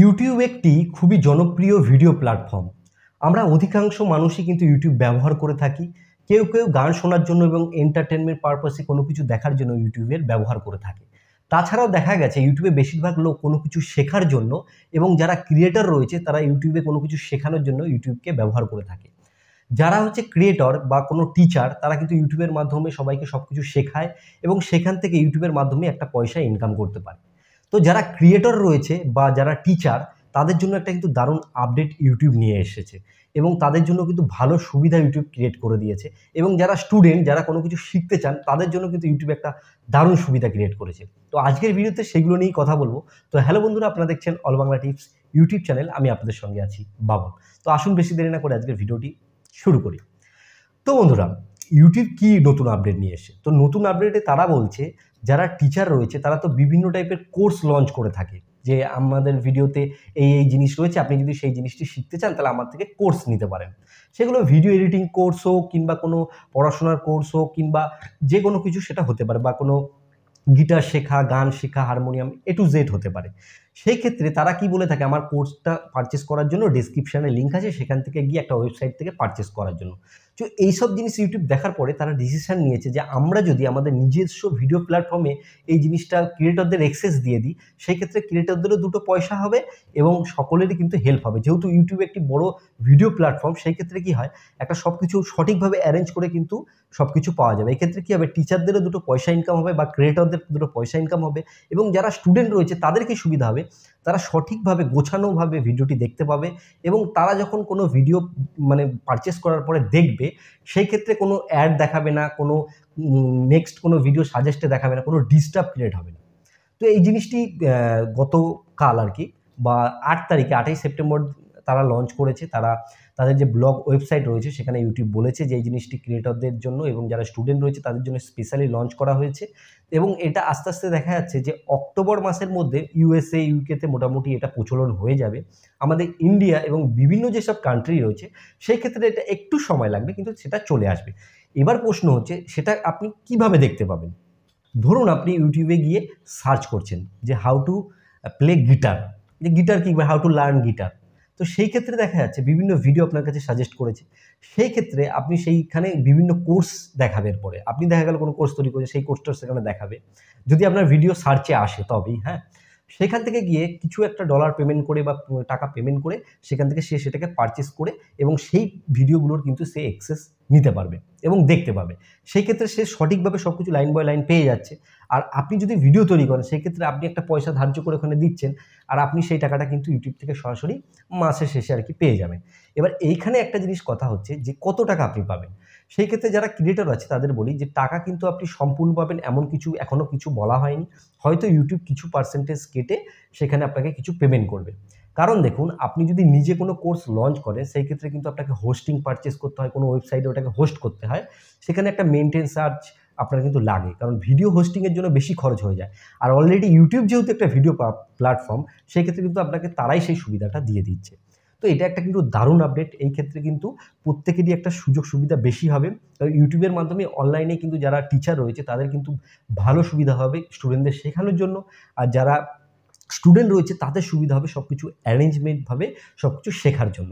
YouTube একটি খুবই জনপ্রিয় ভিডিও প্ল্যাটফর্ম আমরা অধিকাংশ মানুষই কিন্তু ইউটিউব ব্যবহার করে থাকি কেউ কেউ গান শোনার জন্য এবং এন্টারটেনমেন্ট পারপাসে কোনো কিছু দেখার জন্য ইউটিউবের ব্যবহার করে থাকে তাছাড়াও দেখা গেছে ইউটিউবে বেশিরভাগ লোক কোনো কিছু শেখার জন্য এবং যারা ক্রিয়েটর রয়েছে তারা ইউটিউবে কোনো কিছু শেখানোর জন্য ইউটিউবকে ব্যবহার করে থাকে যারা হচ্ছে ক্রিয়েটর বা কোনো টিচার তারা কিন্তু ইউটিউবের মাধ্যমে সবাইকে সব কিছু শেখায় এবং সেখান থেকে ইউটিউবের মাধ্যমে একটা পয়সা ইনকাম করতে পারে তো যারা ক্রিয়েটর রয়েছে বা যারা টিচার তাদের জন্য একটা কিন্তু দারুণ আপডেট ইউটিউব নিয়ে এসেছে এবং তাদের জন্য কিন্তু ভালো সুবিধা ইউটিউব ক্রিয়েট করে দিয়েছে এবং যারা স্টুডেন্ট যারা কোনো কিছু শিখতে চান তাদের জন্য কিন্তু ইউটিউব একটা দারুণ সুবিধা ক্রিয়েট করেছে তো আজকের ভিডিওতে সেগুলো নিয়েই কথা বলবো তো হ্যালো বন্ধুরা আপনারা দেখছেন all Bangla tips YouTube channel আমি আপনাদের সঙ্গে আছি বাবু তো আসুন বেশি দেরি না করে আজকের ভিডিওটি শুরু করি তো বন্ধুরা ইউটিউব কি নতুন আপডেট নিয়ে এসে তো নতুন আপডেটে তারা বলছে যারা টিচার রয়েছে তারা তো বিভিন্ন টাইপের কোর্স লঞ্চ করে থাকে যে আমাদের ভিডিওতে এই এই জিনিস রয়েছে আপনি যদি সেই জিনিসটি শিখতে চান তাহলে আমার থেকে কোর্স নিতে পারেন সেগুলো ভিডিও এডিটিং কোর্স হোক কিংবা কোনো পড়াশোনার কোর্স হোক কিংবা যে কোনো কিছু সেটা হতে পারে বা কোনো গিটার শেখা গান শেখা হারমোনিয়াম এ টু জেড হতে পারে সেই ক্ষেত্রে তারা কি বলে থাকে আমার কোর্সটা পারচেস করার জন্য ডিসক্রিপশানে লিঙ্ক আছে সেখান থেকে গিয়ে একটা ওয়েবসাইট থেকে পারচেস করার জন্য তো এইসব জিনিস ইউটিউব দেখার পরে তারা ডিসিশান নিয়েছে যে আমরা যদি আমাদের নিজস্ব ভিডিও প্ল্যাটফর্মে এই জিনিসটা ক্রিয়েটরদের এক্সেস দিয়ে দিই সেক্ষেত্রে ক্রিয়েটরদেরও দুটো পয়সা হবে এবং সকলেরই কিন্তু হেল্প হবে যেহেতু ইউটিউব একটি বড় ভিডিও প্ল্যাটফর্ম সেই ক্ষেত্রে কি হয় একটা সব কিছু সঠিকভাবে অ্যারেঞ্জ করে কিন্তু সব কিছু পাওয়া যাবে এক্ষেত্রে কী হবে টিচারদেরও দুটো পয়সা ইনকাম হবে বা ক্রিয়েটরদের দুটো পয়সা ইনকাম হবে এবং যারা স্টুডেন্ট রয়েছে তাদেরকে সুবিধা হবে তারা সঠিকভাবে গোছানোভাবে ভিডিওটি দেখতে পাবে এবং তারা যখন কোনো ভিডিও মানে পারচেস করার পরে দেখবে সেই ক্ষেত্রে কোনো অ্যাড দেখাবে না কোনো নেক্সট কোনো ভিডিও সাজেস্টে দেখাবে না কোনো ডিস্টার্ব ক্রিয়েট হবে না তো এই জিনিসটি গতকাল আর কি বা আট তারিখে আটই সেপ্টেম্বর তারা লঞ্চ করেছে তারা তাদের যে ব্লগ ওয়েবসাইট রয়েছে সেখানে ইউটিউব বলেছে যে এই জিনিসটি ক্রিয়েটরদের জন্য এবং যারা স্টুডেন্ট রয়েছে তাদের জন্য স্পেশালি লঞ্চ করা হয়েছে এবং এটা আস্তে আস্তে দেখা যাচ্ছে যে অক্টোবর মাসের মধ্যে ইউএসএ ইউকেতে মোটামুটি এটা প্রচলন হয়ে যাবে আমাদের ইন্ডিয়া এবং বিভিন্ন যেসব কান্ট্রি রয়েছে সেই ক্ষেত্রে এটা একটু সময় লাগবে কিন্তু সেটা চলে আসবে এবার প্রশ্ন হচ্ছে সেটা আপনি কিভাবে দেখতে পাবেন ধরুন আপনি ইউটিউবে গিয়ে সার্চ করছেন যে হাউ টু প্লে গিটার যে গিটার কী হাউ টু লার্ন গিটার তো সেই ক্ষেত্রে দেখা যাচ্ছে বিভিন্ন ভিডিও আপনার কাছে সাজেস্ট করেছে সেই ক্ষেত্রে আপনি সেইখানে বিভিন্ন কোর্স দেখাবেন পরে আপনি দেখা গেল কোনো কোর্স তৈরি করেছে সেই কোর্সটা সেখানে দেখাবে যদি আপনার ভিডিও সার্চে আসে তবেই হ্যাঁ সেখান থেকে গিয়ে কিছু একটা ডলার পেমেন্ট করে বা টাকা পেমেন্ট করে সেখান থেকে সে সেটাকে পারচেস করে এবং সেই ভিডিওগুলোর কিন্তু সে অ্যাক্সেস নিতে পারবে এবং দেখতে পাবে সেই ক্ষেত্রে সে সঠিকভাবে সব কিছু লাইন বাই লাইন পেয়ে যাচ্ছে আর আপনি যদি ভিডিও তৈরি করেন সেই ক্ষেত্রে আপনি একটা পয়সা ধার্য করে ওখানে দিচ্ছেন আর আপনি সেই টাকাটা কিন্তু ইউটিউব থেকে সরাসরি মাসের শেষে আর কি পেয়ে যাবেন এবার এইখানে একটা জিনিস কথা হচ্ছে যে কত টাকা আপনি পাবেন সেই ক্ষেত্রে যারা ক্রিয়েটর আছে তাদের বলি যে টাকা কিন্তু আপনি সম্পূর্ণ পাবেন এমন কিছু এখনও কিছু বলা হয়নি হয়তো ইউটিউব কিছু পার্সেন্টেজ কেটে সেখানে আপনাকে কিছু পেমেন্ট করবে কারণ দেখুন আপনি যদি নিজে কোনো কোর্স লঞ্চ করেন সেই ক্ষেত্রে কিন্তু আপনাকে হোস্টিং পারচেস করতে হয় কোনো ওয়েবসাইটে ওটাকে হোস্ট করতে হয় সেখানে একটা মেনটেন চার্জ আপনার কিন্তু লাগে কারণ ভিডিও হোস্টিংয়ের জন্য বেশি খরচ হয়ে যায় আর অলরেডি ইউটিউব যেহেতু একটা ভিডিও প্ল্যাটফর্ম সেই ক্ষেত্রে কিন্তু আপনাকে তারাই সেই সুবিধাটা দিয়ে দিচ্ছে তো এটা একটা কিন্তু দারুণ আপডেট এই ক্ষেত্রে কিন্তু প্রত্যেকেরই একটা সুযোগ সুবিধা বেশি হবে ইউটিউবের মাধ্যমে অনলাইনে কিন্তু যারা টিচার রয়েছে তাদের কিন্তু ভালো সুবিধা হবে স্টুডেন্টদের শেখানোর জন্য আর যারা স্টুডেন্ট রয়েছে তাদের সুবিধা হবে সব কিছু অ্যারেঞ্জমেন্টভাবে সব কিছু শেখার জন্য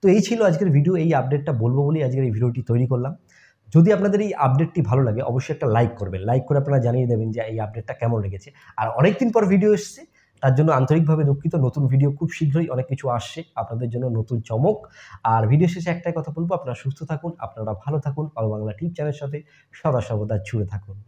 তো এই ছিল আজকের ভিডিও এই আপডেটটা বলবো বলেই আজকের এই ভিডিওটি তৈরি করলাম যদি আপনাদের এই আপডেটটি ভালো লাগে অবশ্যই একটা লাইক করবেন লাইক করে আপনারা জানিয়ে দেবেন যে এই আপডেটটা কেমন লেগেছে আর অনেকদিন পর ভিডিও এসছে তার জন্য আন্তরিকভাবে দুঃখিত নতুন ভিডিও খুব শীঘ্রই অনেক কিছু আসছে আপনাদের জন্য নতুন চমক আর ভিডিও শেষে একটাই কথা বলবো আপনারা সুস্থ থাকুন আপনারা ভালো থাকুন অল বাংলা টিপ চ্যানেলের সাথে সদা সর্বদা জুড়ে থাকুন